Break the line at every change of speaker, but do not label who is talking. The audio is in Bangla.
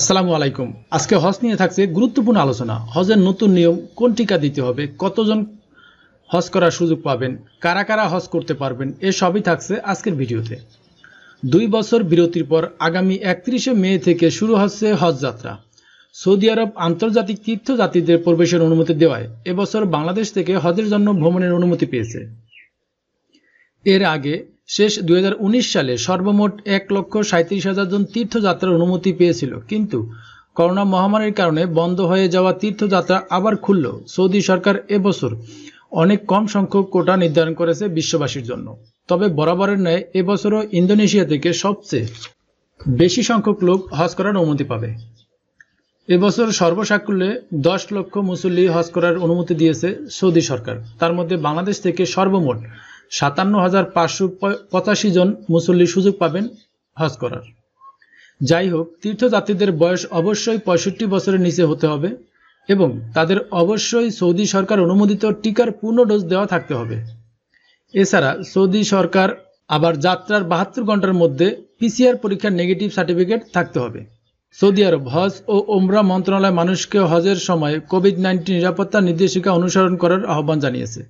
আসসালামু আলাইকুম আজকে হজ নিয়ে থাকছে গুরুত্বপূর্ণ আলোচনা হজের নতুন নিয়ম কোন টিকা দিতে হবে কতজন হজ করার সুযোগ পাবেন কারা কারা হজ করতে পারবেন এসবই থাকছে আজকের ভিডিওতে দুই বছর বিরতির পর আগামী একত্রিশে মে থেকে শুরু হচ্ছে হজ যাত্রা সৌদি আরব আন্তর্জাতিক তীর্থযাত্রীদের প্রবেশের অনুমতি দেওয়ায় এবছর বাংলাদেশ থেকে হজের জন্য ভ্রমণের অনুমতি পেয়েছে এর আগে শেষ দুই সালে সর্বমোট এক লক্ষ সাঁত্রিশ হাজার জন তীর্থযাত্রার অনুমতি পেয়েছিল কিন্তু করোনা মহামারীর কারণে বন্ধ হয়ে যাওয়া তীর্থযাত্রা আবার খুলল সৌদি সরকার এবছর অনেক কম সংখ্যক কোটা নির্ধারণ করেছে বিশ্ববাসীর জন্য তবে বরাবরের ন্যায় এবছরও ইন্দোনেশিয়া থেকে সবচেয়ে বেশি সংখ্যক লোক হজ করার অনুমতি পাবে এবছর সর্বসাকুল্যে দশ লক্ষ মুসল্লি হজ করার অনুমতি দিয়েছে সৌদি সরকার তার মধ্যে বাংলাদেশ থেকে সর্বমোট সাতান্ন হাজার পাঁচশো পঁচাশি জন মুসল্লি সুযোগ পাবেন হজ করার যাই হোক তীর্থযাত্রীদের বয়স অবশ্যই পঁয়ষট্টি বছরের নিচে হতে হবে এবং তাদের অবশ্যই সৌদি সরকার অনুমোদিত টিকার পূর্ণ ডোজ দেওয়া থাকতে হবে এছাড়া সৌদি সরকার আবার যাত্রার বাহাত্তর ঘন্টার মধ্যে পিসিআর পরীক্ষার নেগেটিভ সার্টিফিকেট থাকতে হবে সৌদি আরব হজ ও ওমরা মন্ত্রণালয় মানুষকে হজের সময় কোভিড নাইন্টিন নিরাপত্তা নির্দেশিকা অনুসরণ করার আহ্বান জানিয়েছে